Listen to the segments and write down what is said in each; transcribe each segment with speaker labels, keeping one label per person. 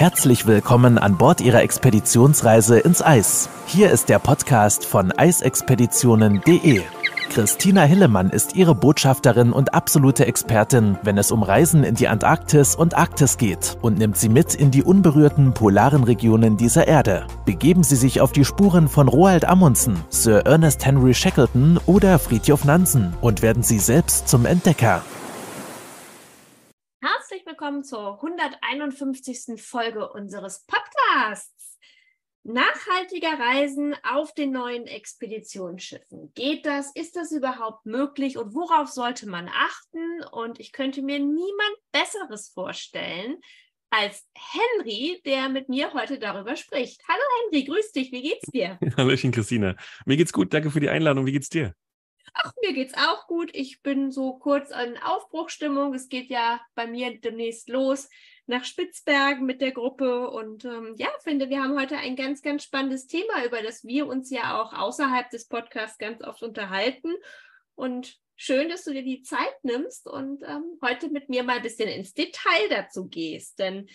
Speaker 1: Herzlich willkommen an Bord Ihrer Expeditionsreise ins Eis. Hier ist der Podcast von eisexpeditionen.de. Christina Hillemann ist Ihre Botschafterin und absolute Expertin, wenn es um Reisen in die Antarktis und Arktis geht und nimmt Sie mit in die unberührten polaren Regionen dieser Erde. Begeben Sie sich auf die Spuren von Roald Amundsen, Sir Ernest Henry Shackleton oder Fridtjof Nansen und werden Sie selbst zum Entdecker
Speaker 2: willkommen zur 151. Folge unseres Podcasts. Nachhaltiger Reisen auf den neuen Expeditionsschiffen. Geht das? Ist das überhaupt möglich? Und worauf sollte man achten? Und ich könnte mir niemand Besseres vorstellen als Henry, der mit mir heute darüber spricht. Hallo Henry, grüß dich. Wie geht's dir?
Speaker 1: Hallöchen, Christina. Mir geht's gut. Danke für die Einladung. Wie geht's dir?
Speaker 2: ach, mir geht's auch gut, ich bin so kurz in Aufbruchstimmung. Es geht ja bei mir demnächst los nach Spitzbergen mit der Gruppe. Und ähm, ja, finde, wir haben heute ein ganz, ganz spannendes Thema, über das wir uns ja auch außerhalb des Podcasts ganz oft unterhalten. Und schön, dass du dir die Zeit nimmst und ähm, heute mit mir mal ein bisschen ins Detail dazu gehst. Denn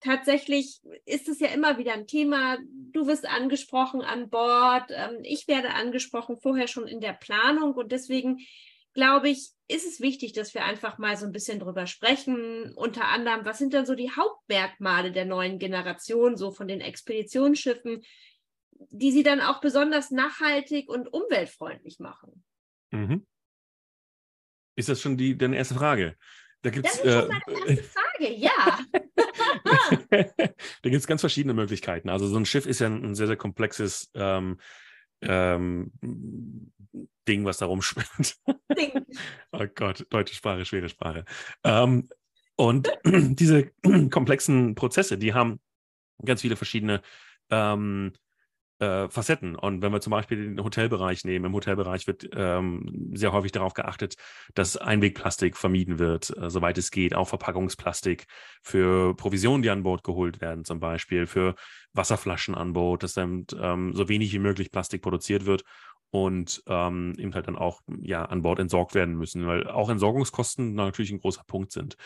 Speaker 2: tatsächlich ist es ja immer wieder ein Thema. Du wirst angesprochen an Bord, ähm, ich werde angesprochen vorher schon in der Planung und deswegen glaube ich, ist es wichtig, dass wir einfach mal so ein bisschen drüber sprechen. Unter anderem, was sind dann so die Hauptmerkmale der neuen Generation, so von den Expeditionsschiffen, die sie dann auch besonders nachhaltig und umweltfreundlich machen?
Speaker 1: Mhm. Ist das schon die, deine erste Frage? Da gibt's, das ist schon äh,
Speaker 2: meine erste Frage, ja.
Speaker 1: da gibt es ganz verschiedene Möglichkeiten. Also so ein Schiff ist ja ein, sehr, sehr komplexes ähm, ähm, Ding, was da rumschwimmt. oh Gott, deutsche Sprache, schwedische Sprache. Ähm, und diese komplexen Prozesse, die haben ganz viele verschiedene ähm, äh, Facetten. Und wenn wir zum Beispiel den Hotelbereich nehmen, im Hotelbereich wird ähm, sehr häufig darauf geachtet, dass Einwegplastik vermieden wird, äh, soweit es geht, auch Verpackungsplastik für Provisionen, die an Bord geholt werden, zum Beispiel für Wasserflaschen an Bord, dass dann ähm, so wenig wie möglich Plastik produziert wird und ähm, eben halt dann auch ja an Bord entsorgt werden müssen, weil auch Entsorgungskosten natürlich ein großer Punkt sind.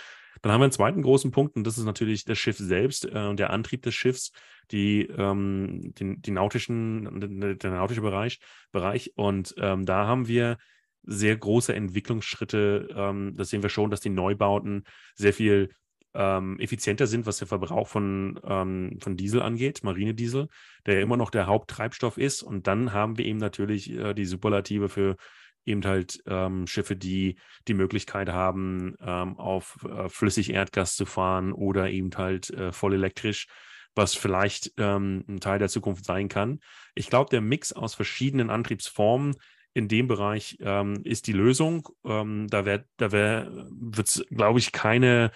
Speaker 1: Dann haben wir einen zweiten großen Punkt und das ist natürlich das Schiff selbst äh, und äh, der Antrieb des Schiffs, die, ähm, die, die nautischen, der nautische Bereich, Bereich. und ähm, da haben wir sehr große Entwicklungsschritte. Ähm, das sehen wir schon, dass die Neubauten sehr viel ähm, effizienter sind, was der Verbrauch von, ähm, von Diesel angeht, Marinediesel, der ja immer noch der Haupttreibstoff ist. Und dann haben wir eben natürlich äh, die Superlative für eben halt ähm, Schiffe, die die Möglichkeit haben, ähm, auf äh, Flüssigerdgas zu fahren oder eben halt äh, voll elektrisch, was vielleicht ähm, ein Teil der Zukunft sein kann. Ich glaube, der Mix aus verschiedenen Antriebsformen in dem Bereich ähm, ist die Lösung. Ähm, da wär, da wird es, glaube ich, keine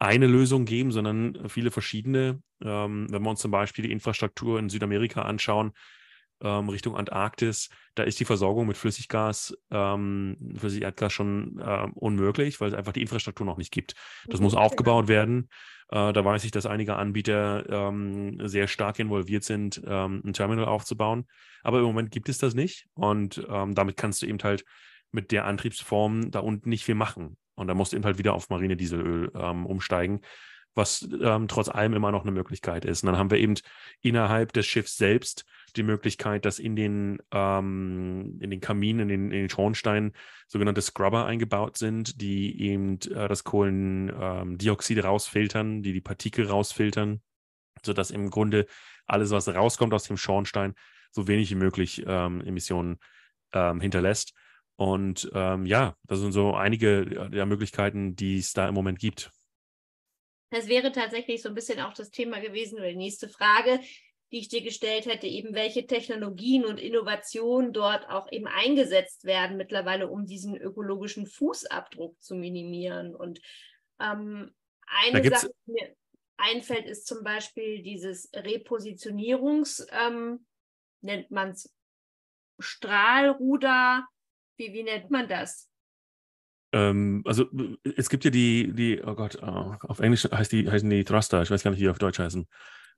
Speaker 1: eine Lösung geben, sondern viele verschiedene. Ähm, wenn wir uns zum Beispiel die Infrastruktur in Südamerika anschauen, ähm, Richtung Antarktis, da ist die Versorgung mit Flüssiggas, ähm, Flüssigerdgas schon ähm, unmöglich, weil es einfach die Infrastruktur noch nicht gibt. Das mhm, muss aufgebaut werden. Äh, da weiß ich, dass einige Anbieter ähm, sehr stark involviert sind, ähm, ein Terminal aufzubauen. Aber im Moment gibt es das nicht und ähm, damit kannst du eben halt mit der Antriebsform da unten nicht viel machen. Und da musst du eben halt wieder auf Marinedieselöl ähm, umsteigen, was ähm, trotz allem immer noch eine Möglichkeit ist. Und dann haben wir eben innerhalb des Schiffs selbst die Möglichkeit, dass in den, ähm, in den Kaminen, in den, in den Schornsteinen sogenannte Scrubber eingebaut sind, die eben äh, das Kohlendioxid ähm, rausfiltern, die die Partikel rausfiltern, sodass im Grunde alles, was rauskommt aus dem Schornstein, so wenig wie möglich ähm, Emissionen ähm, hinterlässt. Und ähm, ja, das sind so einige der Möglichkeiten, die es da im Moment gibt.
Speaker 2: Das wäre tatsächlich so ein bisschen auch das Thema gewesen oder die nächste Frage, die ich dir gestellt hätte, eben welche Technologien und Innovationen dort auch eben eingesetzt werden mittlerweile, um diesen ökologischen Fußabdruck zu minimieren. Und ähm, eine Sache, die mir einfällt, ist zum Beispiel dieses Repositionierungs, ähm, nennt man es Strahlruder wie, wie nennt man das?
Speaker 1: Ähm, also es gibt ja die, die, oh Gott, oh, auf Englisch heißt die, heißen die Thruster, ich weiß gar nicht, wie die auf Deutsch heißen.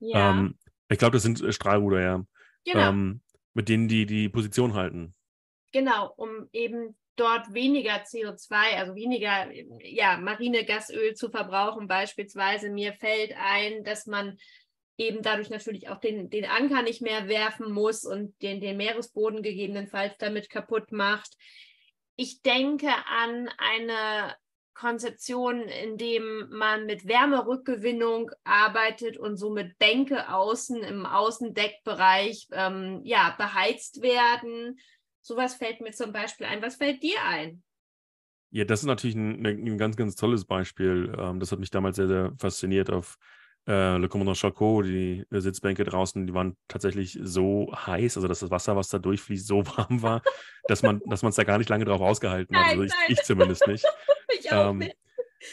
Speaker 1: Ja. Ähm, ich glaube, das sind äh, Strahlruder, ja. Genau. Ähm, mit denen die die Position halten.
Speaker 2: Genau, um eben dort weniger CO2, also weniger ja, marine Gasöl zu verbrauchen. Beispielsweise mir fällt ein, dass man eben dadurch natürlich auch den, den Anker nicht mehr werfen muss und den, den Meeresboden gegebenenfalls damit kaputt macht. Ich denke an eine Konzeption, in dem man mit Wärmerückgewinnung arbeitet und somit Bänke außen im Außendeckbereich ähm, ja, beheizt werden. Sowas fällt mir zum Beispiel ein. Was fällt dir ein?
Speaker 1: Ja, das ist natürlich ein, ein ganz, ganz tolles Beispiel. Ähm, das hat mich damals sehr, sehr fasziniert auf äh, Le Commandant Charcot, die äh, Sitzbänke draußen, die waren tatsächlich so heiß, also dass das Wasser, was da durchfließt, so warm war, dass man es da gar nicht lange drauf ausgehalten hat. also ich, ich, zumindest nicht. ich auch ähm, nicht.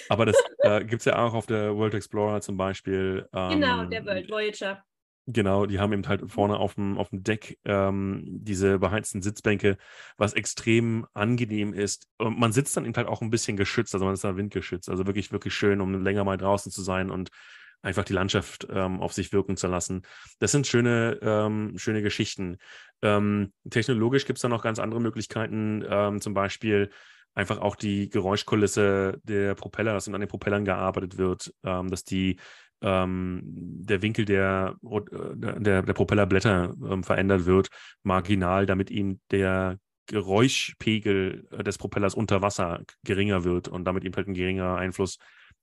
Speaker 1: Aber das äh, gibt es ja auch auf der World Explorer zum Beispiel. Ähm, genau, der
Speaker 2: World Voyager.
Speaker 1: Genau, die haben eben halt vorne auf dem, auf dem Deck ähm, diese beheizten Sitzbänke, was extrem angenehm ist. Und man sitzt dann eben halt auch ein bisschen geschützt, also man ist da windgeschützt. Also wirklich, wirklich schön, um länger mal draußen zu sein und einfach die Landschaft ähm, auf sich wirken zu lassen. Das sind schöne, ähm, schöne Geschichten. Ähm, technologisch gibt es da noch ganz andere Möglichkeiten, ähm, zum Beispiel einfach auch die Geräuschkulisse der Propeller, dass an den Propellern gearbeitet wird, ähm, dass die ähm, der Winkel der, äh, der, der Propellerblätter verändert wird, marginal, damit eben der Geräuschpegel äh, des Propellers unter Wasser geringer wird und damit eben halt ein geringerer Einfluss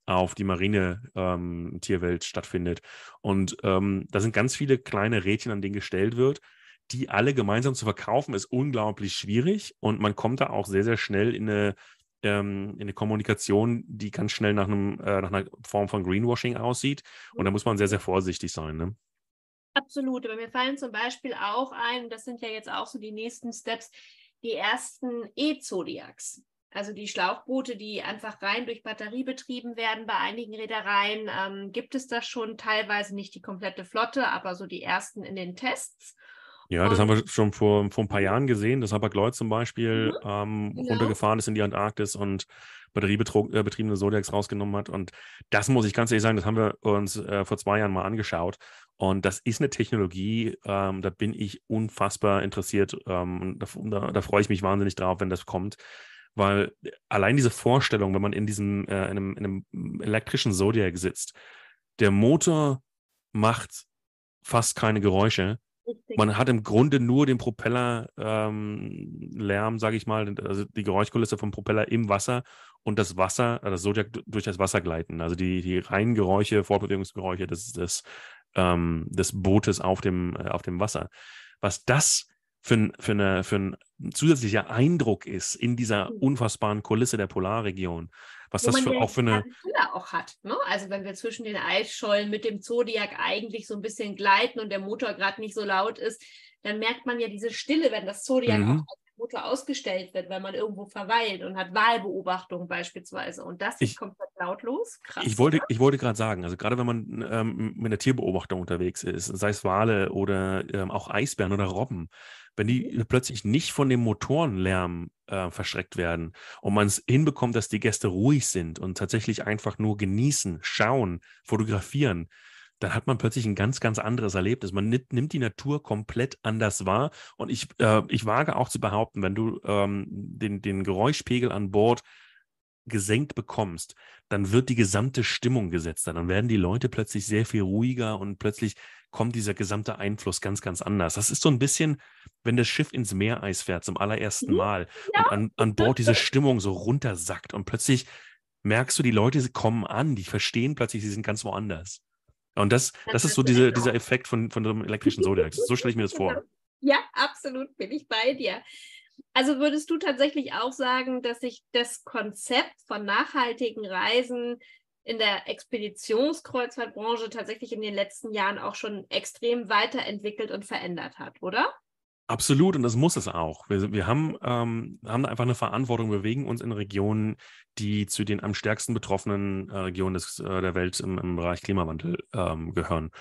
Speaker 1: auf die Marine-Tierwelt ähm, stattfindet. Und ähm, da sind ganz viele kleine Rädchen, an denen gestellt wird. Die alle gemeinsam zu verkaufen, ist unglaublich schwierig und man kommt da auch sehr, sehr schnell in eine, ähm, in eine Kommunikation, die ganz schnell nach, einem, äh, nach einer Form von Greenwashing aussieht. Und da muss man sehr, sehr vorsichtig sein. Ne?
Speaker 2: Absolut, aber mir fallen zum Beispiel auch ein, das sind ja jetzt auch so die nächsten Steps, die ersten E-Zodiacs. Also die Schlauchboote, die einfach rein durch Batterie betrieben werden bei einigen Reedereien, ähm, gibt es das schon teilweise nicht die komplette Flotte, aber so die ersten in den Tests.
Speaker 1: Ja, das haben wir schon vor, vor ein paar Jahren gesehen, dass Hapag-Lloyd zum Beispiel mhm, ähm, genau. runtergefahren ist in die Antarktis und batteriebetriebene äh, Zodiacs rausgenommen hat. Und das muss ich ganz ehrlich sagen, das haben wir uns äh, vor zwei Jahren mal angeschaut. Und das ist eine Technologie, ähm, da bin ich unfassbar interessiert. Ähm, da, da, da freue ich mich wahnsinnig drauf, wenn das kommt weil äh, allein diese Vorstellung, wenn man in diesem, äh, in einem, in einem elektrischen Zodiac sitzt, der Motor macht fast keine Geräusche. Man hat im Grunde nur den Propellerlärm, ähm, sage ich mal, also die Geräuschkulisse vom Propeller im Wasser und das Wasser, äh, das Zodiac durch das Wasser gleiten. Also die, die reinen Geräusche, Fortbewegungsgeräusche des, des, ähm, des Bootes auf dem, äh, auf dem Wasser. Was das für, ein, für, eine, für ein zusätzlicher Eindruck ist in dieser mhm. unfassbaren Kulisse der Polarregion. Was Wo das für, auch für eine.
Speaker 2: Auch hat, ne? Also, wenn wir zwischen den Eisschollen mit dem Zodiac eigentlich so ein bisschen gleiten und der Motor gerade nicht so laut ist, dann merkt man ja diese Stille, wenn das Zodiac mhm. auch Mutter ausgestellt wird, wenn man irgendwo verweilt und hat Wahlbeobachtung beispielsweise. Und das ich, komplett lautlos. Krass. Ich wollte,
Speaker 1: ja? wollte gerade sagen, also gerade wenn man ähm, mit der Tierbeobachtung unterwegs ist, sei es Wale oder ähm, auch Eisbären oder Robben, wenn die plötzlich nicht von dem Motorenlärm äh, verschreckt werden und man es hinbekommt, dass die Gäste ruhig sind und tatsächlich einfach nur genießen, schauen, fotografieren, dann hat man plötzlich ein ganz, ganz anderes Erlebnis. Man nimmt, die Natur komplett anders wahr. Und ich, äh, ich wage auch zu behaupten, wenn du ähm, den, den Geräuschpegel an Bord gesenkt bekommst, dann wird die gesamte Stimmung gesetzt. Dann werden die Leute plötzlich sehr viel ruhiger und plötzlich kommt dieser gesamte Einfluss ganz, ganz anders. Das ist so ein bisschen, wenn das Schiff ins Meereis fährt zum allerersten Mal ja. und an, an Bord diese Stimmung so runtersackt und plötzlich merkst du, die Leute kommen an, die verstehen plötzlich, sie sind ganz woanders. Und das, das, ist so diese, dieser Effekt von, von dem elektrischen Zodiacs. So stelle ich mir das vor.
Speaker 2: Ja, absolut bin ich bei dir. Also würdest du tatsächlich auch sagen, dass sich das Konzept von nachhaltigen Reisen in der Expeditionskreuzfahrtbranche tatsächlich in den letzten Jahren auch schon extrem weiterentwickelt und verändert hat, oder?
Speaker 1: Absolut, und das muss es auch. Wir, wir haben, ähm, haben einfach eine Verantwortung. Wir bewegen uns in Regionen, die zu den am stärksten betroffenen äh, Regionen des, äh, der Welt im, im Bereich Klimawandel ähm, gehören.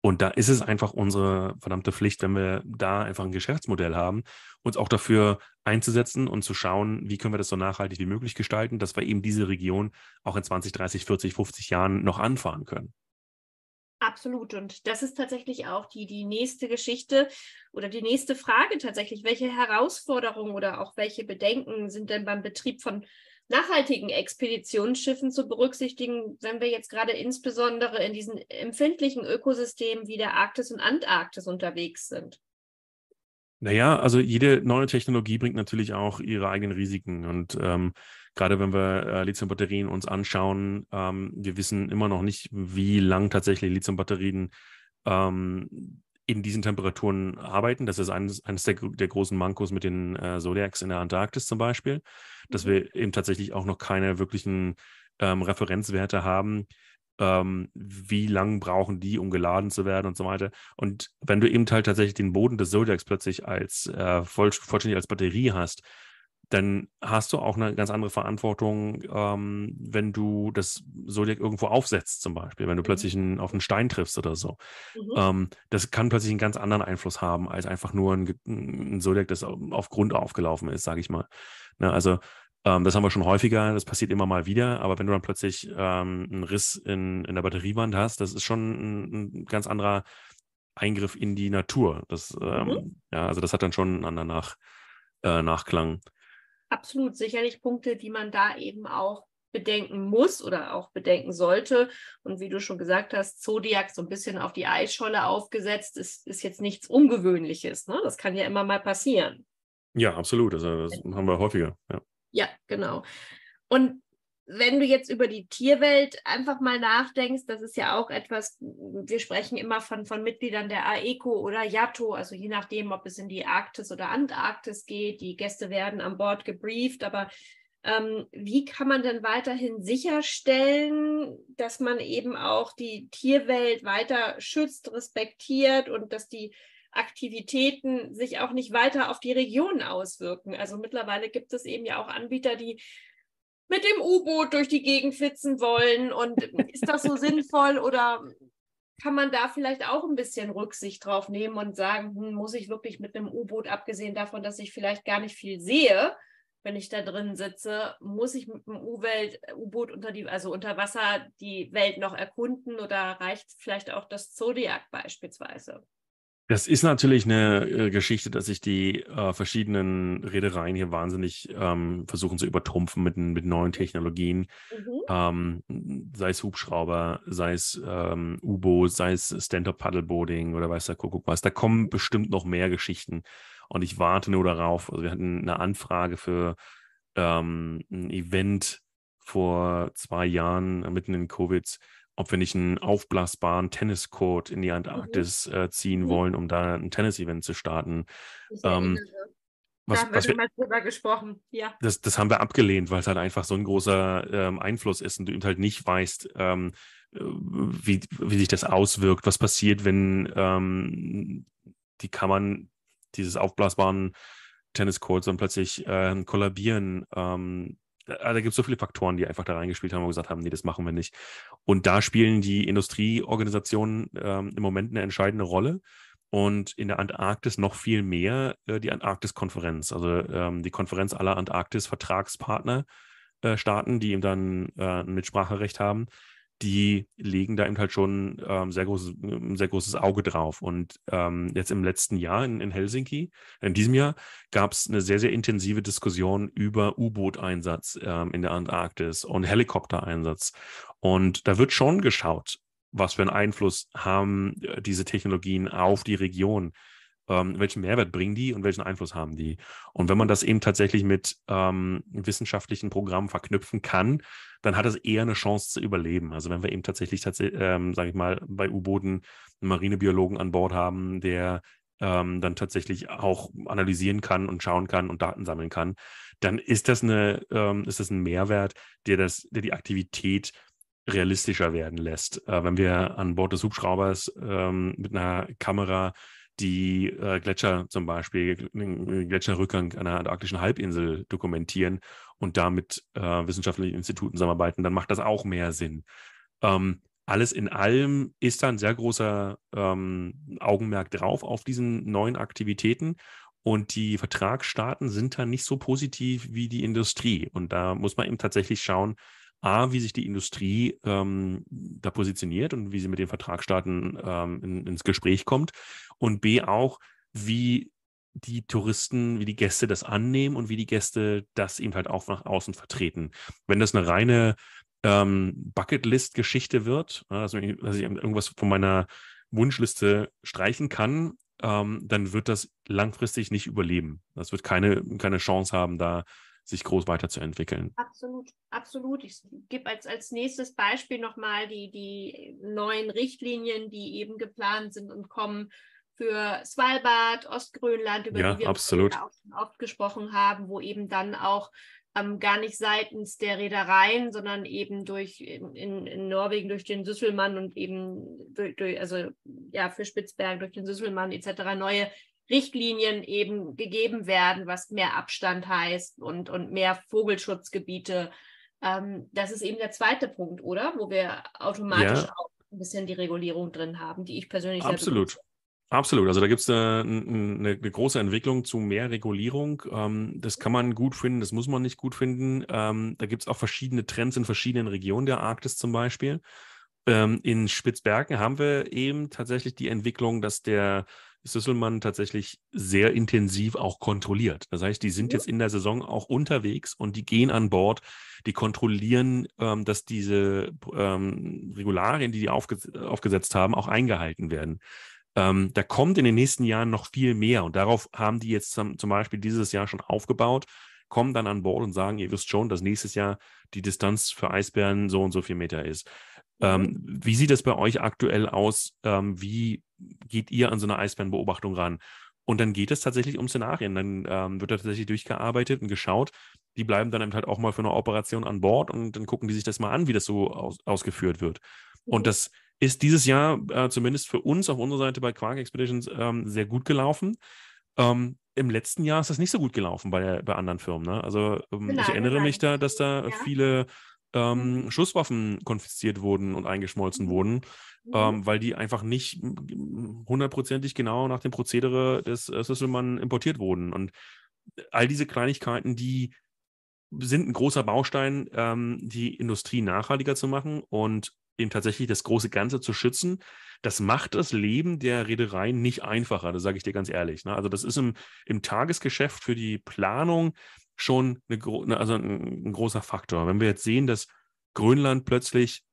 Speaker 1: Und da ist es einfach unsere verdammte Pflicht, wenn wir da einfach ein Geschäftsmodell haben, uns auch dafür einzusetzen und zu schauen, wie können wir das so nachhaltig wie möglich gestalten, dass wir eben diese Region auch in 20, 30, 40, 50 Jahren noch anfahren können
Speaker 2: absolut. Und das ist tatsächlich auch die, die nächste Geschichte oder die nächste Frage tatsächlich. Welche Herausforderungen oder auch welche Bedenken sind denn beim Betrieb von nachhaltigen Expeditionsschiffen zu berücksichtigen, wenn wir jetzt gerade insbesondere in diesen empfindlichen Ökosystemen wie der Arktis und Antarktis unterwegs sind?
Speaker 1: Naja, also jede neue Technologie bringt natürlich auch ihre eigenen Risiken und ähm, Gerade wenn wir äh, Lithiumbatterien uns anschauen, ähm, wir wissen immer noch nicht, wie lang tatsächlich Lithiumbatterien ähm, in diesen Temperaturen arbeiten. Das ist eines, eines der, der, großen Mankos mit den äh, Zodiacs in der Antarktis zum Beispiel, dass mhm. wir eben tatsächlich auch noch keine wirklichen ähm, Referenzwerte haben, ähm, wie lang brauchen die, um geladen zu werden und so weiter. Und wenn du eben halt tatsächlich den Boden des Zodiacs plötzlich als äh, voll, vollständig als Batterie hast, dann hast du auch eine ganz andere Verantwortung, ähm, wenn du das Solik irgendwo aufsetzt, zum Beispiel, wenn du mhm. plötzlich einen, auf einen Stein triffst oder so. Mhm. Ähm, das kann plötzlich einen ganz anderen Einfluss haben, als einfach nur ein, ein Solik, das auf Grund aufgelaufen ist, sage ich mal. Ne, also ähm, das haben wir schon häufiger, das passiert immer mal wieder, aber wenn du dann plötzlich einen ähm, Riss in, in der Batteriewand hast, das ist schon ein, ein ganz anderer Eingriff in die Natur. Das, mhm. Ähm, ja, also das hat dann schon einen anderen Nach, äh, Nachklang
Speaker 2: absolut sicherlich Punkte, die man da eben auch bedenken muss oder auch bedenken sollte. Und wie du schon gesagt hast, Zodiac so ein bisschen auf die Eisscholle aufgesetzt, ist, ist jetzt nichts Ungewöhnliches. Ne? Das kann ja immer mal passieren.
Speaker 1: Ja, absolut. Also, das äh, haben wir häufiger. Ja,
Speaker 2: ja genau. Und wenn du jetzt über die Tierwelt einfach mal nachdenkst, das ist ja auch etwas, wir sprechen immer von, von Mitgliedern der AECO oder JATO, also je nachdem, ob es in die Arktis oder Antarktis geht. Die Gäste werden an Bord gebrieft, aber ähm, wie kann man denn weiterhin sicherstellen, dass man eben auch die Tierwelt weiter schützt, respektiert und dass die Aktivitäten sich auch nicht weiter auf die Region auswirken. Also mittlerweile gibt es eben ja auch Anbieter, die mit dem U-Boot durch die Gegend flitzen wollen und ist das so sinnvoll oder kann man da vielleicht auch ein bisschen Rücksicht drauf nehmen und sagen, hm, muss ich wirklich mit einem U-Boot, abgesehen davon, dass ich vielleicht gar nicht viel sehe, wenn ich da drin sitze, muss ich mit einem U-Boot unter also unter Wasser die Welt noch erkunden oder reicht vielleicht auch das Zodiac beispielsweise?
Speaker 1: Das ist natürlich eine äh, Geschichte, dass sich die äh, verschiedenen Redereien hier wahnsinnig ähm, versuchen zu übertrumpfen mit, mit neuen Technologien. Mhm. Ähm, sei es Hubschrauber, sei es ähm, U-Boot, sei es Stand-Up-Paddleboarding oder weiß der Kuckuck was. Da kommen bestimmt noch mehr Geschichten. Und ich warte nur darauf. Also wir hatten eine Anfrage für ähm, ein Event vor zwei Jahren mitten in Covid ob wir nicht einen aufblasbaren Tenniscourt in die mhm. Antarktis äh, ziehen mhm. wollen, um da ein Tennis-Event zu starten. Ähm, was, da haben was wir damals
Speaker 2: drüber gesprochen, ja.
Speaker 1: Das, das haben wir abgelehnt, weil es halt einfach so ein großer ähm, Einfluss ist und du halt nicht weißt, ähm, wie, wie sich das auswirkt, was passiert, wenn ähm, die Kammern dieses aufblasbaren Tenniscourts dann plötzlich äh, kollabieren ähm, da ah, gibt es so viele Faktoren, die einfach da reingespielt haben und gesagt haben, nee, das machen wir nicht. Und da spielen die Industrieorganisationen ähm, im Moment eine entscheidende Rolle und in der Antarktis noch viel mehr äh, die Antarktis-Konferenz, also ähm, die Konferenz aller Antarktis-Vertragspartner. Äh, Staaten, die eben dann äh, ein Mitspracherecht haben, die legen da eben halt schon ähm, sehr großes, ein sehr großes Auge drauf. Und ähm, jetzt im letzten Jahr in, in Helsinki, in diesem Jahr, gab es eine sehr, sehr intensive Diskussion über U-Boot-Einsatz ähm, in der Antarktis und Helikopter-Einsatz. Und da wird schon geschaut, was für einen Einfluss haben äh, diese Technologien auf die Region ähm, welchen Mehrwert bringen die und welchen Einfluss haben die. Und wenn man das eben tatsächlich mit ähm, wissenschaftlichen Programmen verknüpfen kann, dann hat es eher eine Chance zu überleben. Also wenn wir eben tatsächlich, ähm, sage ich mal, bei U-Booten einen Marinebiologen an Bord haben, der ähm, dann tatsächlich auch analysieren kann und schauen kann und Daten sammeln kann, dann ist das, eine, ähm, ist das ein Mehrwert, der, das, der die Aktivität realistischer werden lässt. Äh, wenn wir an Bord des Hubschraubers ähm, mit einer Kamera die äh, Gletscher zum Beispiel, den äh, Gletscherrückgang an der antarktischen Halbinsel dokumentieren und da mit äh, wissenschaftlichen Instituten zusammenarbeiten, dann macht das auch mehr Sinn. Ähm, alles in allem ist da ein sehr großer ähm, Augenmerk drauf auf diesen neuen Aktivitäten. Und die Vertragsstaaten sind da nicht so positiv wie die Industrie. Und da muss man eben tatsächlich schauen, A, wie sich die Industrie ähm, da positioniert und wie sie mit den Vertragsstaaten ähm, in, ins Gespräch kommt und B auch, wie die Touristen, wie die Gäste das annehmen und wie die Gäste das eben halt auch nach außen vertreten. Wenn das eine reine ähm, Bucketlist-Geschichte wird, also dass ich irgendwas von meiner Wunschliste streichen kann, ähm, dann wird das langfristig nicht überleben. Das wird keine, keine Chance haben, da sich groß weiterzuentwickeln.
Speaker 2: Absolut, absolut. Ich gebe als, als nächstes Beispiel nochmal die, die neuen Richtlinien, die eben geplant sind und kommen für Svalbard, Ostgrönland, über ja, die wir absolut. auch schon oft gesprochen haben, wo eben dann auch ähm, gar nicht seitens der Reedereien, sondern eben durch in, in Norwegen durch den Süsselmann und eben durch, also ja für Spitzberg durch den Süsselmann etc. neue Richtlinien eben gegeben werden, was mehr Abstand heißt und, und mehr Vogelschutzgebiete. Ähm, das ist eben der zweite Punkt, oder? Wo wir automatisch ja. auch ein bisschen die Regulierung drin haben, die ich persönlich. Absolut.
Speaker 1: Absolut. Also da gibt es eine, äh, eine, große Entwicklung zu mehr Regulierung. Ähm, das kann man gut finden, das muss man nicht gut finden. Ähm, da gibt es auch verschiedene Trends in verschiedenen Regionen der Arktis zum Beispiel. Ähm, in Spitzbergen haben wir eben tatsächlich die Entwicklung, dass der Süsselmann tatsächlich sehr intensiv auch kontrolliert. Das heißt, die sind jetzt in der Saison auch unterwegs und die gehen an Bord, die kontrollieren, ähm, dass diese ähm, Regularien, die die aufge aufgesetzt haben, auch eingehalten werden. Ähm, da kommt in den nächsten Jahren noch viel mehr und darauf haben die jetzt zum, zum Beispiel dieses Jahr schon aufgebaut, kommen dann an Bord und sagen, ihr wisst schon, dass nächstes Jahr die Distanz für Eisbären so und so viel Meter ist. Ähm, wie sieht es bei euch aktuell aus? Ähm, wie geht ihr an so eine Eisbärenbeobachtung ran? Und dann geht es tatsächlich um Szenarien. Dann ähm, wird da tatsächlich durchgearbeitet und geschaut. Die bleiben dann eben halt auch mal für eine Operation an Bord und dann gucken die sich das mal an, wie das so aus, ausgeführt wird. Und das ist dieses Jahr äh, zumindest für uns auf unserer Seite bei Quark Expeditions ähm, sehr gut gelaufen. Ähm, Im letzten Jahr ist das nicht so gut gelaufen bei, bei anderen Firmen. Ne? Also ähm, genau, ich erinnere genau. mich da, dass da ja. viele ähm, mhm. Schusswaffen konfisziert wurden und eingeschmolzen mhm. wurden, mhm. ähm, weil die einfach nicht hundertprozentig genau nach dem Prozedere des äh, Sisselmann importiert wurden. Und all diese Kleinigkeiten, die sind ein großer Baustein, ähm, die Industrie nachhaltiger zu machen und eben tatsächlich das große Ganze zu schützen. Das macht das Leben der Reedereien nicht einfacher, das sage ich dir ganz ehrlich. Ne? Also das ist im, im Tagesgeschäft für die Planung, schon eine, ne, also ein, ein großer Faktor. Wenn wir jetzt sehen, dass Grönland plötzlich,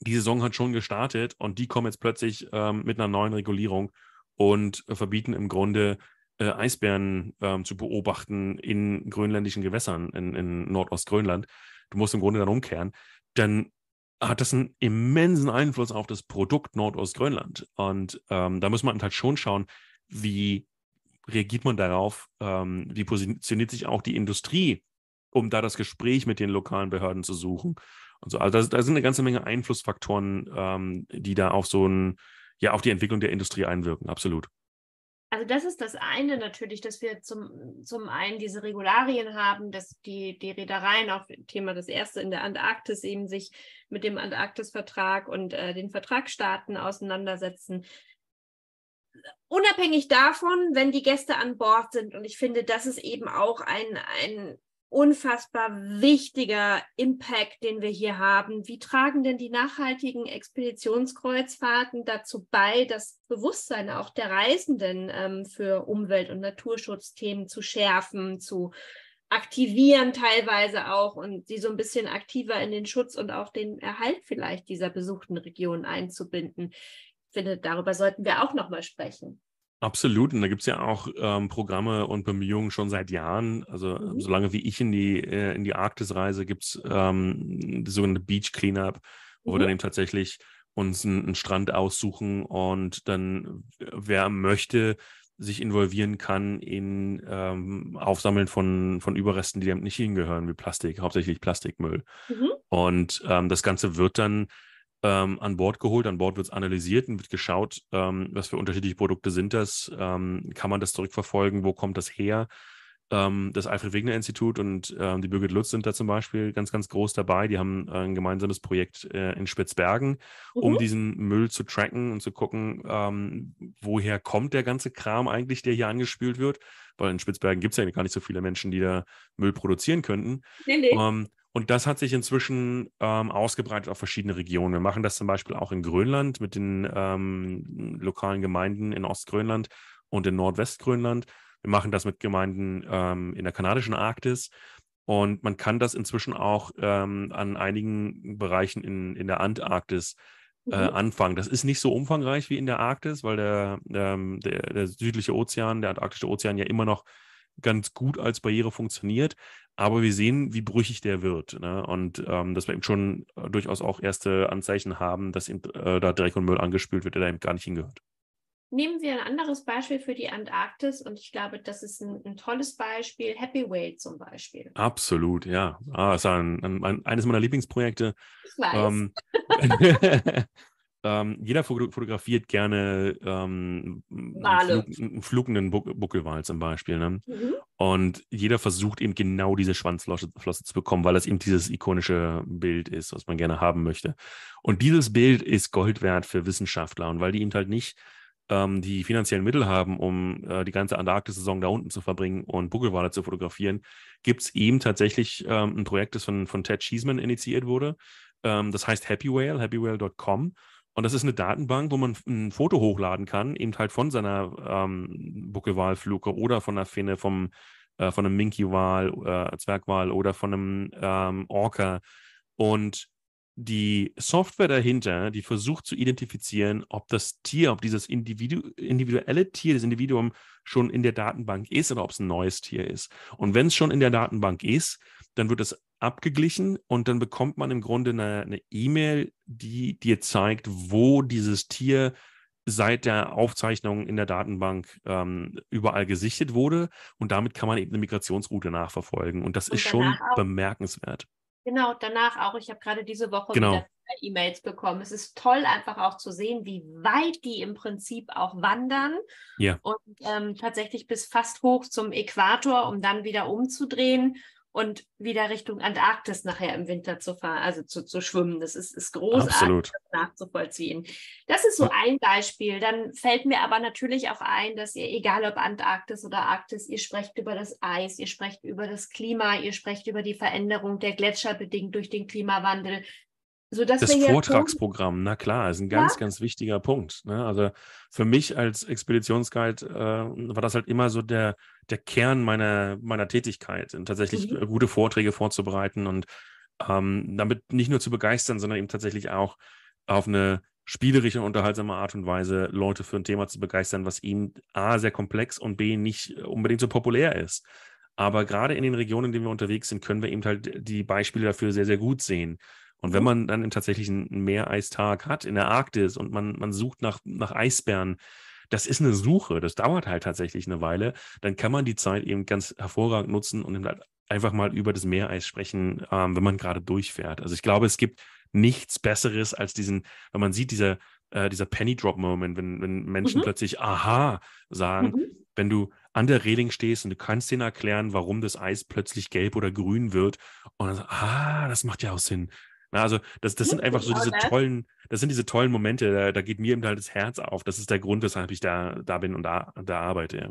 Speaker 1: die Saison hat schon gestartet und die kommen jetzt plötzlich ähm, mit einer neuen Regulierung und äh, verbieten im Grunde äh, Eisbären äh, zu beobachten in grönländischen Gewässern in, in Nordostgrönland. Du musst im Grunde dann umkehren. Dann hat das einen immensen Einfluss auf das Produkt Nordostgrönland. Und ähm, da muss man halt schon schauen, wie reagiert man darauf? Ähm, wie positioniert sich auch die Industrie, um da das Gespräch mit den lokalen Behörden zu suchen? Und so. Also da, sind eine ganze Menge Einflussfaktoren, ähm, die da auf so ein, ja, auf die Entwicklung der Industrie einwirken, absolut.
Speaker 2: Also das ist das eine natürlich, dass wir zum, zum einen diese Regularien haben, dass die, die Reedereien auf Thema das erste in der Antarktis eben sich mit dem Antarktis-Vertrag und äh, den Vertragsstaaten auseinandersetzen, unabhängig davon, wenn die Gäste an Bord sind, und ich finde, das ist eben auch ein, ein unfassbar wichtiger Impact, den wir hier haben. Wie tragen denn die nachhaltigen Expeditionskreuzfahrten dazu bei, das Bewusstsein auch der Reisenden ähm, für Umwelt- und Naturschutzthemen zu schärfen, zu aktivieren teilweise auch und sie so ein bisschen aktiver in den Schutz und auch den Erhalt vielleicht dieser besuchten Region einzubinden finde, darüber sollten wir auch nochmal sprechen.
Speaker 1: Absolut, und da gibt es ja auch ähm, Programme und Bemühungen schon seit Jahren. Also mhm. Ähm, solange wie ich in die, äh, in die Arktis reise, gibt es ähm, das sogenannte Beach Cleanup, wo mhm. wir dann eben tatsächlich uns einen, einen Strand aussuchen und dann, wer möchte, sich involvieren kann in ähm, Aufsammeln von, von Überresten, die damit nicht hingehören, wie Plastik, hauptsächlich Plastikmüll. Mhm. Und ähm, das Ganze wird dann ähm, an Bord geholt, an Bord wird es analysiert und wird geschaut, ähm, was für unterschiedliche Produkte sind das, ähm, kann man das zurückverfolgen, wo kommt das her? Ähm, das Alfred Wegener Institut und ähm, die Birgit Lutz sind da zum Beispiel ganz, ganz groß dabei. Die haben äh, ein gemeinsames Projekt äh, in Spitzbergen, mhm. um diesen Müll zu tracken und zu gucken, ähm, woher kommt der ganze Kram eigentlich, der hier angespült wird. Weil in Spitzbergen gibt es ja gar nicht so viele Menschen, die da Müll produzieren könnten.
Speaker 2: Nee, nee.
Speaker 1: Und das hat sich inzwischen ähm, ausgebreitet auf verschiedene Regionen. Wir machen das zum Beispiel auch in Grönland mit den ähm, lokalen Gemeinden in Ostgrönland und in Nordwestgrönland. Wir machen das mit Gemeinden ähm, in der kanadischen Arktis. Und man kann das inzwischen auch ähm, an einigen Bereichen in, in der Antarktis äh, mhm. anfangen. Das ist nicht so umfangreich wie in der Arktis, weil der, ähm, der, der südliche Ozean, der Antarktische Ozean ja immer noch ganz gut als Barriere funktioniert. Aber wir sehen, wie brüchig der wird. Ne? Und ähm, dass wir eben schon äh, durchaus auch erste Anzeichen haben, dass eben, äh, da Dreck und Müll angespült wird, der da eben gar nicht hingehört.
Speaker 2: Nehmen wir ein anderes Beispiel für die Antarktis und ich glaube, das ist ein, ein tolles Beispiel, Happy Whale zum Beispiel.
Speaker 1: Absolut, ja. Ah, ist ein, ein, eines meiner Lieblingsprojekte. Ich weiß. Ähm, ähm, jeder fotografiert gerne ähm, einen, Flug, einen flugenden Buc Buckelwal zum Beispiel. Ne? Mhm. Und jeder versucht eben genau diese Schwanzflosse Flosse zu bekommen, weil das eben dieses ikonische Bild ist, was man gerne haben möchte. Und dieses Bild ist Gold wert für Wissenschaftler. Und weil die eben halt nicht ähm, die finanziellen Mittel haben, um äh, die ganze Antarktis-Saison da unten zu verbringen und Buckelwale zu fotografieren, gibt es eben tatsächlich ähm, ein Projekt, das von, von Ted Cheeseman initiiert wurde. Ähm, das heißt Happy Whale, happywhale.com. Und das ist eine Datenbank, wo man ein Foto hochladen kann, eben halt von seiner ähm, Buckelwalfluke oder von der Finne, vom, äh, von einem Minky-Wal, äh, Zwergwal oder von einem ähm, Orca. Und die Software dahinter, die versucht zu identifizieren, ob das Tier, ob dieses Individu individuelle Tier, das Individuum schon in der Datenbank ist oder ob es ein neues Tier ist. Und wenn es schon in der Datenbank ist, dann wird es abgeglichen und dann bekommt man im Grunde eine E-Mail, e die dir zeigt, wo dieses Tier seit der Aufzeichnung in der Datenbank ähm, überall gesichtet wurde. Und damit kann man eben eine Migrationsroute nachverfolgen. Und das und ist schon auch, bemerkenswert.
Speaker 2: Genau, danach auch. Ich habe gerade diese Woche genau. wieder E-Mails bekommen. Es ist toll, einfach auch zu sehen, wie weit die im Prinzip auch wandern. Ja. Und ähm, tatsächlich bis fast hoch zum Äquator, um dann wieder umzudrehen und wieder Richtung Antarktis nachher im Winter zu fahren, also zu, zu schwimmen. Das ist, ist großartig Absolut. das nachzuvollziehen. Das ist so ein Beispiel. Dann fällt mir aber natürlich auch ein, dass ihr, egal ob Antarktis oder Arktis, ihr sprecht über das Eis, ihr sprecht über das Klima, ihr sprecht über die Veränderung der Gletscher bedingt durch den Klimawandel sodass das Vortragsprogramm,
Speaker 1: na klar, ist ein ganz, ja? ganz wichtiger Punkt. Ne? Also für mich als Expeditionsguide äh, war das halt immer so der, der Kern meiner, meiner Tätigkeit, äh, tatsächlich mhm. Äh, gute Vorträge vorzubereiten und ähm, damit nicht nur zu begeistern, sondern eben tatsächlich auch auf eine spielerische und unterhaltsame Art und Weise Leute für ein Thema zu begeistern, was ihnen A sehr komplex und B nicht unbedingt so populär ist. Aber gerade in den Regionen, in denen wir unterwegs sind, können wir eben halt die Beispiele dafür sehr, sehr gut sehen. Und wenn man dann tatsächlich einen Meereistag hat in der Arktis und man, man sucht nach, nach Eisbären, das ist eine Suche, das dauert halt tatsächlich eine Weile, dann kann man die Zeit eben ganz hervorragend nutzen und halt einfach mal über das Meereis sprechen, ähm, wenn man gerade durchfährt. Also ich glaube, es gibt nichts Besseres als diesen, wenn man sieht, dieser, äh, dieser Penny Drop Moment, wenn, wenn Menschen mhm. plötzlich Aha sagen, mhm. wenn du an der Reling stehst und du kannst denen erklären, warum das Eis plötzlich gelb oder grün wird und dann, sagst, ah, das macht ja auch Sinn also das, das sind einfach so diese tollen, das sind diese tollen Momente, da, da geht mir eben halt das Herz auf. Das ist der Grund, weshalb ich da, da bin und da, da arbeite. Ja.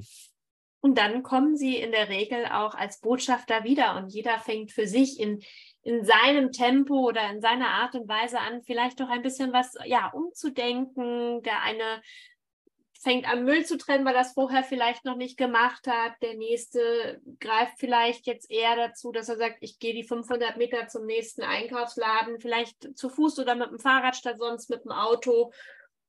Speaker 2: Und dann kommen sie in der Regel auch als Botschafter wieder und jeder fängt für sich in, in seinem Tempo oder in seiner Art und Weise an, vielleicht doch ein bisschen was ja, umzudenken. Der eine fängt an Müll zu trennen, weil er es vorher vielleicht noch nicht gemacht hat. Der nächste greift vielleicht jetzt eher dazu, dass er sagt, ich gehe die 500 Meter zum nächsten Einkaufsladen, vielleicht zu Fuß oder mit dem Fahrrad statt sonst mit dem Auto.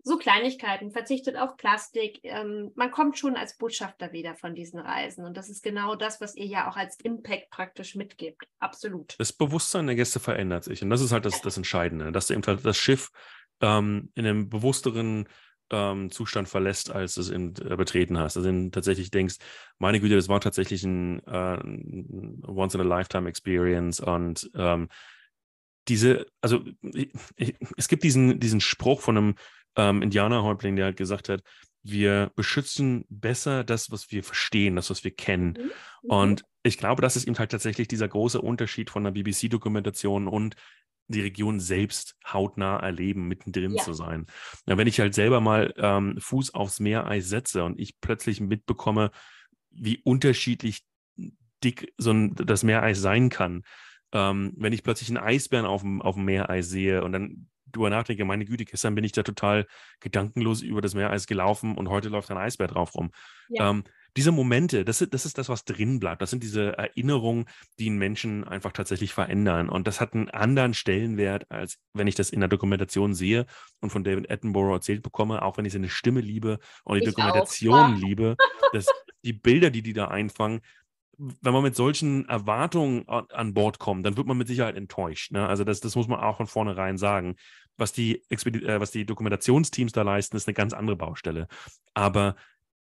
Speaker 2: So Kleinigkeiten, verzichtet auf Plastik. Ähm, man kommt schon als Botschafter wieder von diesen Reisen. Und das ist genau das, was ihr ja auch als Impact praktisch mitgibt. Absolut.
Speaker 1: Das Bewusstsein der Gäste verändert sich. Und das ist halt das, das Entscheidende, dass eben halt das Schiff ähm, in einem bewussteren ähm, Zustand verlässt, als du es in, äh, betreten hast. Also wenn du tatsächlich denkst, meine Güte, das war tatsächlich ein äh, Once-in-a-Lifetime-Experience und ähm, diese, also ich, ich, es gibt diesen, diesen Spruch von einem ähm, Indianerhäuptling, der halt gesagt hat, wir beschützen besser das, was wir verstehen, das, was wir kennen. Mhm. mhm. Und ich glaube, das ist eben halt tatsächlich dieser große Unterschied von der BBC-Dokumentation und die Region selbst hautnah erleben, mittendrin ja. zu sein. Ja, wenn ich halt selber mal ähm, Fuß aufs Meereis setze und ich plötzlich mitbekomme, wie unterschiedlich dick so ein, das Meereis sein kann, ähm, wenn ich plötzlich einen Eisbären auf dem, auf dem Meereis sehe und dann drüber nachdenke, meine Güte, gestern bin ich da total gedankenlos über das Meereis gelaufen und heute läuft ein Eisbär drauf rum. Ja. Ähm, diese Momente, das, das ist das, was drin bleibt. Das sind diese Erinnerungen, die einen Menschen einfach tatsächlich verändern. Und das hat einen anderen Stellenwert, als wenn ich das in der Dokumentation sehe und von David Attenborough erzählt bekomme, auch wenn ich seine Stimme liebe und die ich Dokumentation auch. liebe. dass die Bilder, die die da einfangen, wenn man mit solchen Erwartungen an Bord kommt, dann wird man mit Sicherheit enttäuscht. Ne? Also das, das muss man auch von vornherein sagen. Was die, äh, was die Dokumentationsteams da leisten, ist eine ganz andere Baustelle. Aber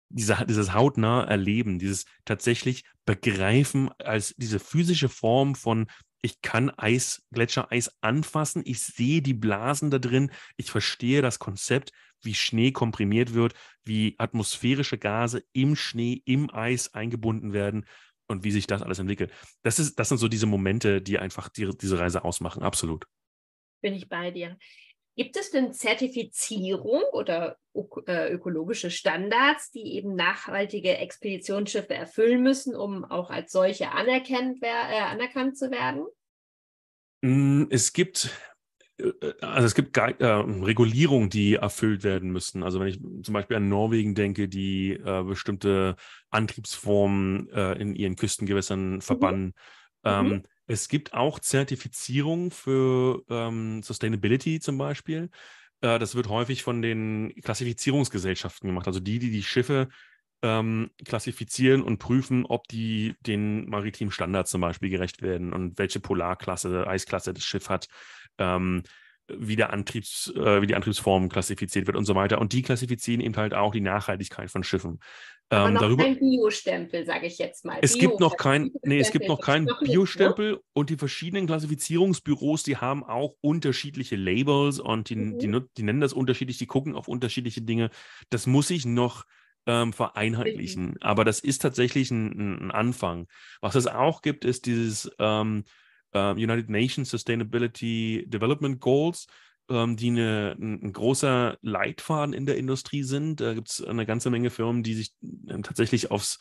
Speaker 1: diese, dieses hautnah Erleben, dieses tatsächlich Begreifen als diese physische Form von ich kann Eis, Gletschereis anfassen, ich sehe die Blasen da drin, ich verstehe das Konzept, wie Schnee komprimiert wird, wie atmosphärische Gase im Schnee, im Eis eingebunden werden und wie sich das alles entwickelt. Das, ist, das sind so diese Momente, die einfach die, diese Reise ausmachen, absolut.
Speaker 2: Bin ich bei dir. Gibt es denn Zertifizierung oder äh, ökologische Standards, die eben nachhaltige Expeditionsschiffe erfüllen müssen, um auch als solche anerkannt, äh, anerkannt zu werden?
Speaker 1: Mm, es gibt äh, also es gibt äh, Regulierungen, die erfüllt werden müssen. Also wenn ich zum Beispiel an Norwegen denke, die äh, bestimmte Antriebsformen äh, in ihren Küstengewässern mhm. verbannen. Mhm. Ähm, es gibt auch Zertifizierungen für ähm, Sustainability zum Beispiel. Äh, das wird häufig von den Klassifizierungsgesellschaften gemacht, also die, die die Schiffe ähm, klassifizieren und prüfen, ob die den maritimen Standards zum Beispiel gerecht werden und welche Polarklasse, Eisklasse das Schiff hat. Ähm, wie, der Antriebs, äh, wie die Antriebsform klassifiziert wird und so weiter. Und die klassifizieren eben halt auch die Nachhaltigkeit von Schiffen. Ähm, Aber noch darüber, kein
Speaker 2: Biostempel, sage ich jetzt mal. Es gibt noch kein, nee, es gibt noch keinen ne? Biostempel
Speaker 1: ne? und die verschiedenen Klassifizierungsbüros, die haben auch unterschiedliche Labels und die, mhm. die, die, nennen das unterschiedlich, die gucken auf unterschiedliche Dinge. Das muss ich noch ähm, vereinheitlichen. Mhm. Aber das ist tatsächlich ein, ein, Anfang. Was es auch gibt, ist dieses ähm, äh, United Nations Sustainability Development Goals, ähm, die eine, ein, ein, großer Leitfaden in der Industrie sind. Da gibt es eine ganze Menge Firmen, die sich ähm, tatsächlich aufs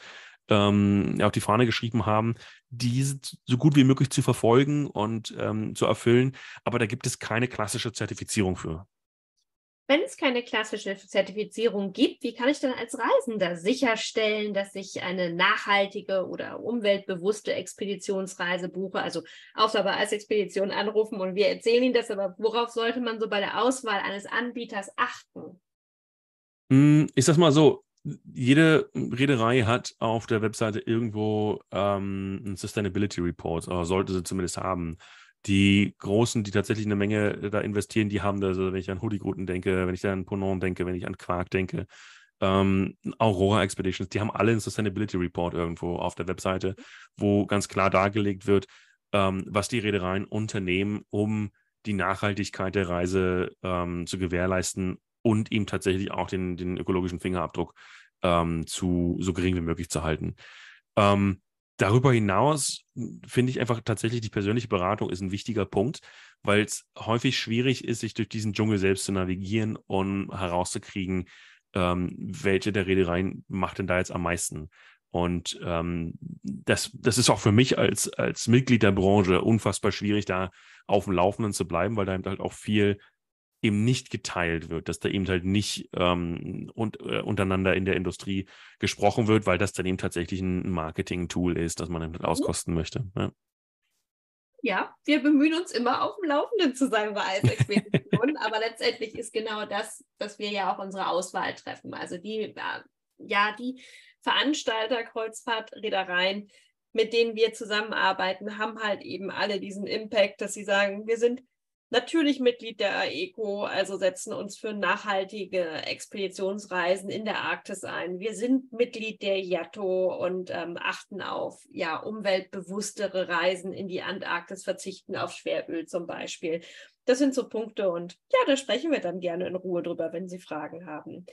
Speaker 1: ähm, auf die Fahne geschrieben haben, diese so gut wie möglich zu verfolgen und ähm, zu erfüllen. Aber da gibt es keine klassische Zertifizierung für
Speaker 2: wenn es keine klassische Zertifizierung gibt, wie kann ich dann als Reisender sicherstellen, dass ich eine nachhaltige oder umweltbewusste Expeditionsreise buche? Also außer bei als Expedition anrufen und wir erzählen Ihnen das, aber worauf sollte man so bei der Auswahl eines Anbieters achten?
Speaker 1: Hm, ich sag mal so, jede Reederei hat auf der Webseite irgendwo ähm, einen Sustainability Report oder sollte sie zumindest haben die Großen, die tatsächlich eine Menge äh, da investieren, die haben da, Also wenn ich an Hoodie-Gruten denke, wenn ich an Ponon denke, wenn ich an Quark denke, ähm, Aurora Expeditions, die haben alle einen Sustainability Report irgendwo auf der Webseite, wo ganz klar dargelegt wird, ähm, was die Reedereien unternehmen, um die Nachhaltigkeit der Reise ähm, zu gewährleisten und ihm tatsächlich auch den, den ökologischen Fingerabdruck ähm, zu so gering wie möglich zu halten. Ähm, darüber hinaus hm, finde ich einfach tatsächlich, die persönliche Beratung ist ein wichtiger Punkt, weil es häufig schwierig ist, sich durch diesen Dschungel selbst zu navigieren und herauszukriegen, ähm, welche der Redereien macht denn da jetzt am meisten. Und ähm, das, das ist auch für mich als, als Mitglied der Branche unfassbar schwierig, da auf dem Laufenden zu bleiben, weil da eben halt auch viel eben nicht geteilt wird, dass da eben halt nicht ähm, und, äh, untereinander in der Industrie gesprochen wird, weil das dann eben tatsächlich ein Marketing-Tool ist, das man eben halt mhm. auskosten mhm. möchte. Ja.
Speaker 2: ja. wir bemühen uns immer auf dem Laufenden zu sein bei Eisexpeditionen, aber letztendlich ist genau das, dass wir ja auch unsere Auswahl treffen. Also die, äh, ja, die Veranstalter, Kreuzfahrt, Reedereien, mit denen wir zusammenarbeiten, haben halt eben alle diesen Impact, dass sie sagen, wir sind natürlich Mitglied der AECO, also setzen uns für nachhaltige Expeditionsreisen in der Arktis ein. Wir sind Mitglied der IATO und ähm, achten auf ja, umweltbewusstere Reisen in die Antarktis, verzichten auf Schweröl zum Beispiel. Das sind so Punkte und ja, da sprechen wir dann gerne in Ruhe drüber, wenn Sie Fragen haben.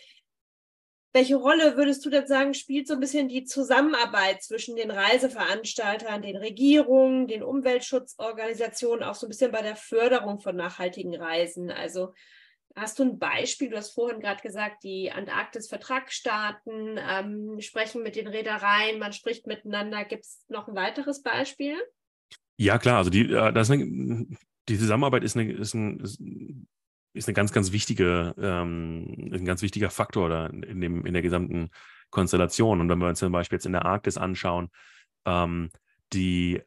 Speaker 2: Welche Rolle würdest du denn sagen, spielt so ein bisschen die Zusammenarbeit zwischen den Reiseveranstaltern, den Regierungen, den Umweltschutzorganisationen, auch so ein bisschen bei der Förderung von nachhaltigen Reisen? Also hast du ein Beispiel? Du hast vorhin gerade gesagt, die Antarktis-Vertragsstaaten ähm, sprechen mit den Reedereien, man spricht miteinander. Gibt es noch ein weiteres Beispiel?
Speaker 1: Ja, klar. Also die, äh, das ist eine, die Zusammenarbeit ist, eine, ist, ein, ist ist eine ganz, ganz wichtige, ähm, ein ganz wichtiger Faktor da in, dem, in der gesamten Konstellation. Und wenn wir uns zum Beispiel jetzt in der Arktis anschauen, ähm, die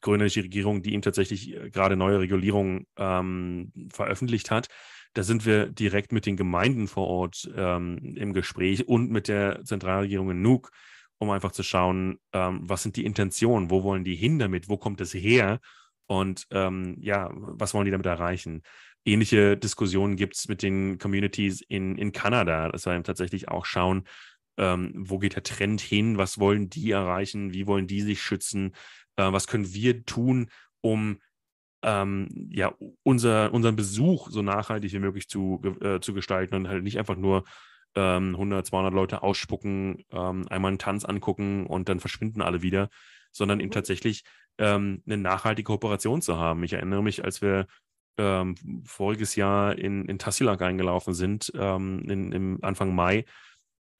Speaker 1: grönländische Regierung, die ihm tatsächlich äh, gerade neue Regulierungen ähm, veröffentlicht hat, da sind wir direkt mit den Gemeinden vor Ort ähm, im Gespräch und mit der Zentralregierung in Nuuk, um einfach zu schauen, ähm, was sind die Intentionen, wo wollen die hin damit, wo kommt es her und ähm, ja, was wollen die damit erreichen? ähnliche Diskussionen gibt es mit den Communities in, in Kanada, dass wir eben tatsächlich auch schauen, ähm, wo geht der Trend hin, was wollen die erreichen, wie wollen die sich schützen, äh, was können wir tun, um ähm, ja, unser, unseren Besuch so nachhaltig wie möglich zu, äh, zu gestalten und halt nicht einfach nur ähm, 100, 200 Leute ausspucken, ähm, einmal einen Tanz angucken und dann verschwinden alle wieder, sondern eben mhm. tatsächlich ähm, eine nachhaltige Kooperation zu haben. Ich erinnere mich, als wir ähm, voriges Jahr in, in Tassilak eingelaufen sind, ähm, in, im Anfang Mai,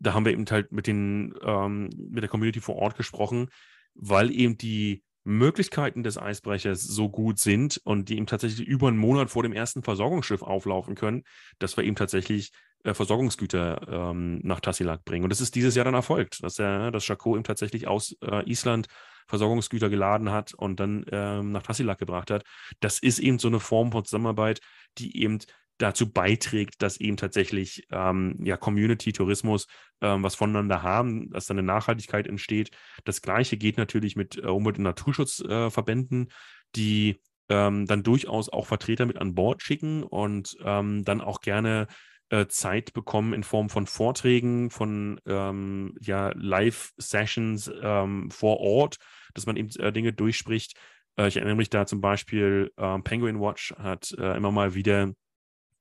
Speaker 1: da haben wir eben halt mit, den, ähm, mit der Community vor Ort gesprochen, weil eben die Möglichkeiten des Eisbrechers so gut sind und die eben tatsächlich über einen Monat vor dem ersten Versorgungsschiff auflaufen können, dass wir eben tatsächlich äh, Versorgungsgüter ähm, nach Tassilak bringen. Und das ist dieses Jahr dann erfolgt, dass, äh, das Chaco eben tatsächlich aus äh, Island Versorgungsgüter geladen hat und dann ähm, nach Tassilak gebracht hat. Das ist eben so eine Form von Zusammenarbeit, die eben dazu beiträgt, dass eben tatsächlich ähm, ja, Community-Tourismus ähm, was voneinander haben, dass da eine Nachhaltigkeit entsteht. Das gleiche geht natürlich mit äh, Umwelt- und Naturschutzverbänden, äh, die ähm, dann durchaus auch Vertreter mit an Bord schicken und ähm, dann auch gerne äh, Zeit bekommen in Form von Vorträgen, von ähm, ja, Live-Sessions ähm, vor Ort, dass man eben äh, Dinge durchspricht. Äh, ich erinnere mich da zum Beispiel, ähm, Penguin Watch hat äh, immer mal wieder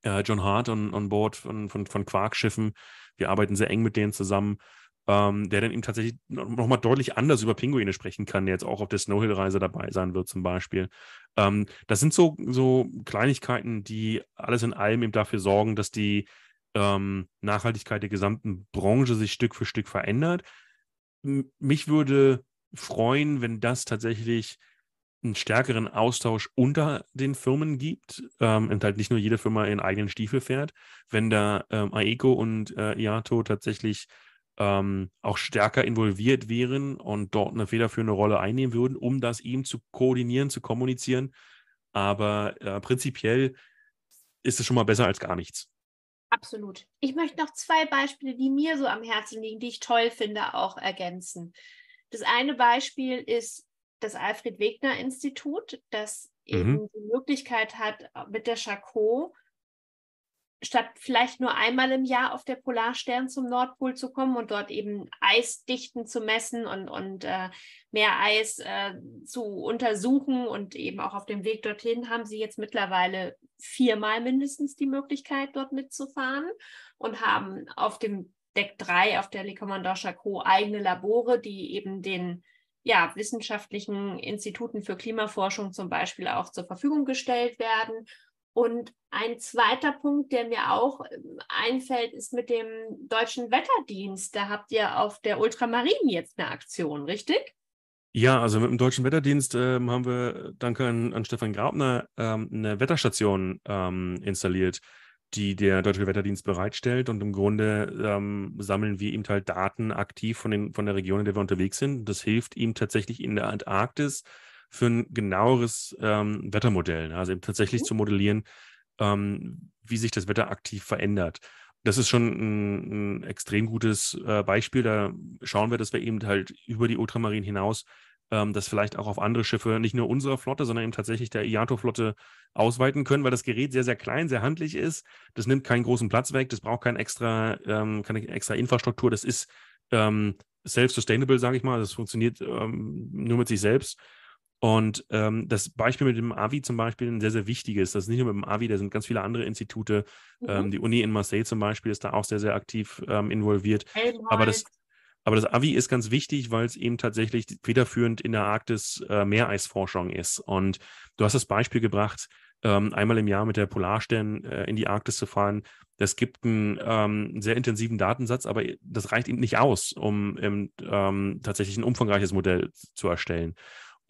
Speaker 1: äh, John Hart on, on Board von, von, von Quarkschiffen. Wir arbeiten sehr eng mit denen zusammen ähm, der dann eben tatsächlich nochmal deutlich anders über Pinguine sprechen kann, der jetzt auch auf der Snowhill-Reise dabei sein wird zum Beispiel. Ähm, das sind so, so Kleinigkeiten, die alles in allem eben dafür sorgen, dass die ähm, Nachhaltigkeit der gesamten Branche sich Stück für Stück verändert. M mich würde freuen, wenn das tatsächlich einen stärkeren Austausch unter den Firmen gibt ähm, und halt nicht nur jede Firma ihren eigenen Stiefel fährt, wenn da ähm, AECO und äh, IATO tatsächlich ähm, auch stärker involviert wären und dort eine federführende Rolle einnehmen würden, um das ihm zu koordinieren, zu kommunizieren. Aber äh, prinzipiell ist es schon mal besser als gar nichts.
Speaker 2: Absolut. Ich möchte noch zwei Beispiele, die mir so am Herzen liegen, die ich toll finde, auch ergänzen. Das eine Beispiel ist das Alfred Wegner Institut, das mhm. eben die Möglichkeit hat, mit der Charcot statt vielleicht nur einmal im Jahr auf der Polarstern zum Nordpol zu kommen und dort eben Eisdichten zu messen und, und äh, mehr Eis äh, zu untersuchen und eben auch auf dem Weg dorthin haben sie jetzt mittlerweile viermal mindestens die Möglichkeit, dort mitzufahren und haben auf dem Deck 3 auf der Le Commandant Chaco eigene Labore, die eben den ja, wissenschaftlichen Instituten für Klimaforschung zum Beispiel auch zur Verfügung gestellt werden und ein zweiter Punkt, der mir auch ähm, einfällt, ist mit dem deutschen Wetterdienst. Da habt ihr auf der Ultramarine jetzt eine Aktion, richtig?
Speaker 1: Ja, also mit dem Deutschen Wetterdienst äh, haben wir, danke an, an Stefan Grabner, ähm, eine Wetterstation ähm, installiert, die der Deutsche Wetterdienst bereitstellt. Und im Grunde ähm, sammeln wir ihm halt Daten aktiv von, den, von der Region, in der wir unterwegs sind. Das hilft ihm tatsächlich in der Antarktis für ein genaueres ähm, Wettermodell, ne? also eben tatsächlich mhm. zu modellieren, ähm, wie sich das Wetter aktiv verändert. Das ist schon ein, ein extrem gutes äh, Beispiel. Da schauen wir, dass wir eben halt über die Ultramarinen hinaus ähm, das vielleicht auch auf andere Schiffe, nicht nur unserer Flotte, sondern eben tatsächlich der IATO-Flotte ausweiten können, weil das Gerät sehr, sehr klein, sehr handlich ist. Das nimmt keinen großen Platz weg, das braucht kein extra, ähm, keine extra Infrastruktur. Das ist ähm, self-sustainable, sage ich mal. Das funktioniert ähm, nur mit sich selbst und ähm, das Beispiel mit dem AVI zum Beispiel ein sehr, sehr wichtiges. Das ist nicht nur mit dem AVI, da sind ganz viele andere Institute. Ähm, mhm. Ähm, die Uni in Marseille zum Beispiel ist da auch sehr, sehr aktiv ähm, involviert. Hey, aber das, aber das AVI ist ganz wichtig, weil es eben tatsächlich federführend in der Arktis äh, Meereisforschung ist. Und du hast das Beispiel gebracht, ähm, einmal im Jahr mit der Polarstern äh, in die Arktis zu fahren. Das gibt einen ähm, sehr intensiven Datensatz, aber das reicht eben nicht aus, um ähm, ähm tatsächlich ein umfangreiches Modell zu erstellen.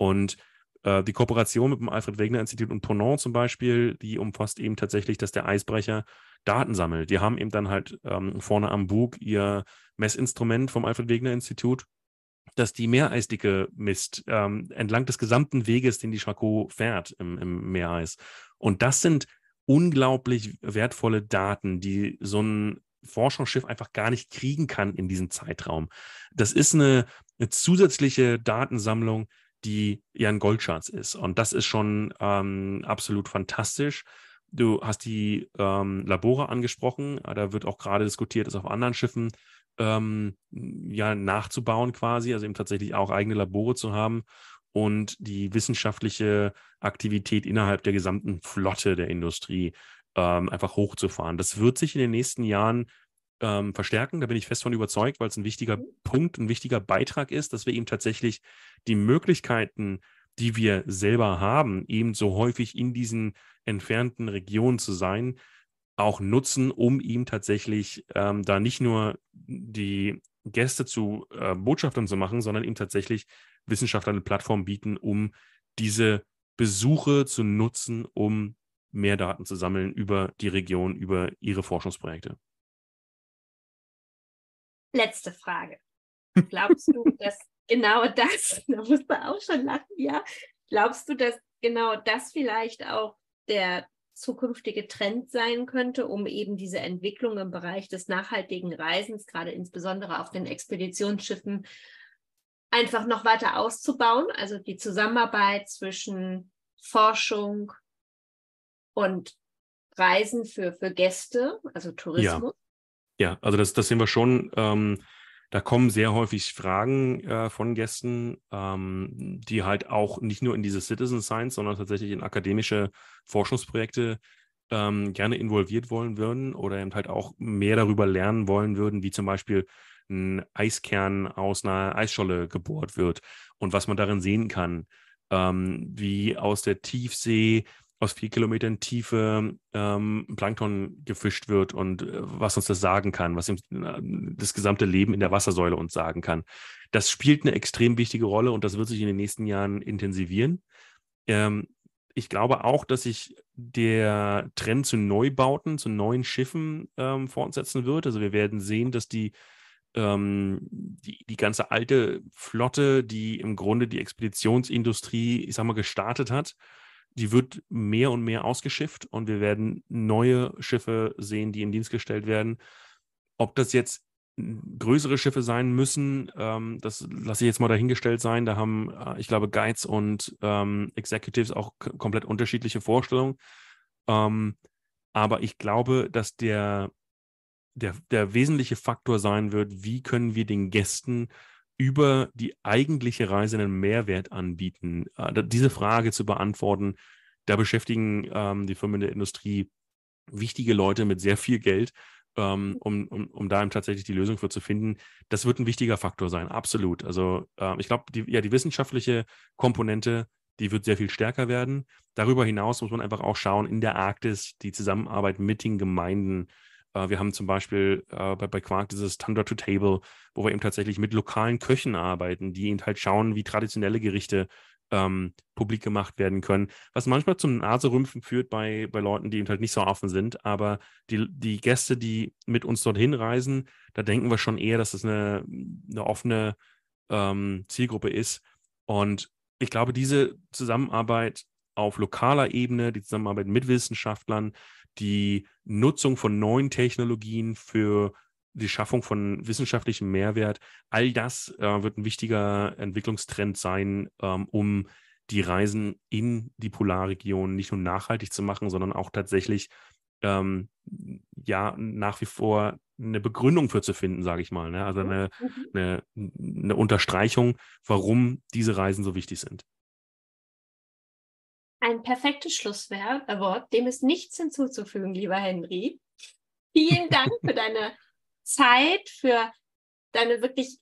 Speaker 1: Und äh, die Kooperation mit dem Alfred Wegener Institut und Ponant zum Beispiel, die umfasst eben tatsächlich, dass der Eisbrecher Daten sammelt. Die haben eben dann halt ähm, vorne am Bug ihr Messinstrument vom Alfred Wegener Institut, das die Meereisdicke misst, ähm, entlang des gesamten Weges, den die Chaco fährt im, im Meereis. Und das sind unglaublich wertvolle Daten, die so ein Forschungsschiff einfach gar nicht kriegen kann in diesem Zeitraum. Das ist eine, eine zusätzliche Datensammlung, die ihren Goldschatz ist. Und das ist schon ähm, absolut fantastisch. Du hast die ähm, Labore angesprochen. Ah, da wird auch gerade diskutiert, es auf anderen Schiffen ähm, ja nachzubauen quasi, also eben tatsächlich auch eigene Labore zu haben und die wissenschaftliche Aktivität innerhalb der gesamten Flotte der Industrie ähm, einfach hochzufahren. Das wird sich in den nächsten Jahren ähm, verstärken. Da bin ich fest von überzeugt, weil es ein wichtiger mhm. Punkt, ein wichtiger Beitrag ist, dass wir eben tatsächlich die Möglichkeiten, die wir selber haben, eben so häufig in diesen entfernten Regionen zu sein, auch nutzen, um ihm tatsächlich ähm, da nicht nur die Gäste zu äh, Botschaftern zu machen, sondern ihm tatsächlich Wissenschaftler eine Plattform bieten, um diese Besuche zu nutzen, um mehr Daten zu sammeln über die Region, über ihre Forschungsprojekte.
Speaker 2: Letzte Frage. Glaubst du, dass genau das, da musst du auch schon lachen, ja, glaubst du, dass genau das vielleicht auch der zukünftige Trend sein könnte, um eben diese Entwicklung im Bereich des nachhaltigen Reisens, gerade insbesondere auf den Expeditionsschiffen, einfach noch weiter auszubauen? Also die Zusammenarbeit zwischen Forschung und Reisen für, für Gäste, also Tourismus.
Speaker 1: Ja, also das, das sehen wir schon. Ähm, da kommen sehr häufig Fragen äh, von Gästen, ähm, die halt auch nicht nur in diese Citizen Science, sondern tatsächlich in akademische Forschungsprojekte ähm, gerne involviert wollen würden oder eben halt auch mehr darüber lernen wollen würden, wie zum Beispiel ein Eiskern aus einer Eisscholle gebohrt wird und was man darin sehen kann, ähm, wie aus der Tiefsee aus vier Kilometern Tiefe ähm, Plankton gefischt wird und äh, was uns das sagen kann, was ihm, äh, das gesamte Leben in der Wassersäule uns sagen kann. Das spielt eine extrem wichtige Rolle und das wird sich in den nächsten Jahren intensivieren. Ähm, ich glaube auch, dass sich der Trend zu Neubauten, zu neuen Schiffen ähm, fortsetzen wird. Also wir werden sehen, dass die, ähm, die, die, ganze alte Flotte, die im Grunde die Expeditionsindustrie, ich sag mal, gestartet hat, die wird mehr und mehr ausgeschifft und wir werden neue Schiffe sehen, die in Dienst gestellt werden. Ob das jetzt größere Schiffe sein müssen, ähm, das lasse ich jetzt mal dahingestellt sein. Da haben, äh, ich glaube, Guides und ähm, Executives auch komplett unterschiedliche Vorstellungen. Ähm, aber ich glaube, dass der, der, der wesentliche Faktor sein wird, wie können wir den Gästen über die eigentliche Reise einen Mehrwert anbieten? Äh, diese Frage zu beantworten, da beschäftigen ähm, die Firmen der Industrie wichtige Leute mit sehr viel Geld, ähm, um, um, um da eben tatsächlich die Lösung für zu finden. Das wird ein wichtiger Faktor sein, absolut. Also äh, ich glaube, die, ja, die wissenschaftliche Komponente, die wird sehr viel stärker werden. Darüber hinaus muss man einfach auch schauen, in der Arktis die Zusammenarbeit mit den Gemeinden äh, wir haben zum Beispiel äh, bei, Quark dieses Thunder to Table, wo wir eben tatsächlich mit lokalen Köchen arbeiten, die eben halt schauen, wie traditionelle Gerichte ähm, publik gemacht werden können. Was manchmal zum Naserümpfen führt bei, bei Leuten, die eben halt nicht so offen sind. Aber die, die Gäste, die mit uns dorthin reisen, da denken wir schon eher, dass das eine, eine offene ähm, Zielgruppe ist. Und ich glaube, diese Zusammenarbeit auf lokaler Ebene, die Zusammenarbeit mit Wissenschaftlern, die Nutzung von neuen Technologien für die Schaffung von wissenschaftlichem Mehrwert, all das äh, wird ein wichtiger Entwicklungstrend sein, ähm, um die Reisen in die Polarregion nicht nur nachhaltig zu machen, sondern auch tatsächlich ähm, ja nach wie vor eine Begründung für zu finden, sage ich mal. Ne? Also mhm. eine, mhm. eine, eine Unterstreichung, warum diese Reisen so wichtig sind.
Speaker 2: Ein perfektes Schlusswort, dem ist nichts hinzuzufügen, lieber Henry. Vielen Dank für deine Zeit, für deine wirklich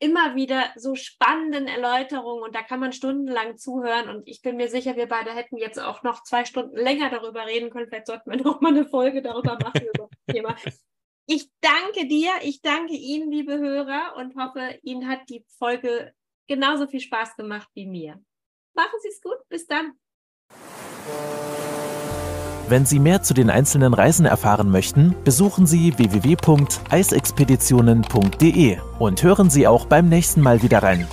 Speaker 2: immer wieder so spannenden Erläuterungen und da kann man stundenlang zuhören und ich bin mir sicher, wir beide hätten jetzt auch noch zwei Stunden länger darüber reden können. Vielleicht sollten wir noch mal eine Folge darüber machen über das Thema. Ich danke dir, ich danke Ihnen, liebe Hörer und hoffe, Ihnen hat die Folge genauso viel Spaß gemacht wie mir. Machen Sie es gut, bis dann.
Speaker 1: Wenn Sie mehr zu den einzelnen Reisen erfahren möchten, besuchen Sie www.eisexpeditionen.de und hören Sie auch beim nächsten Mal wieder rein.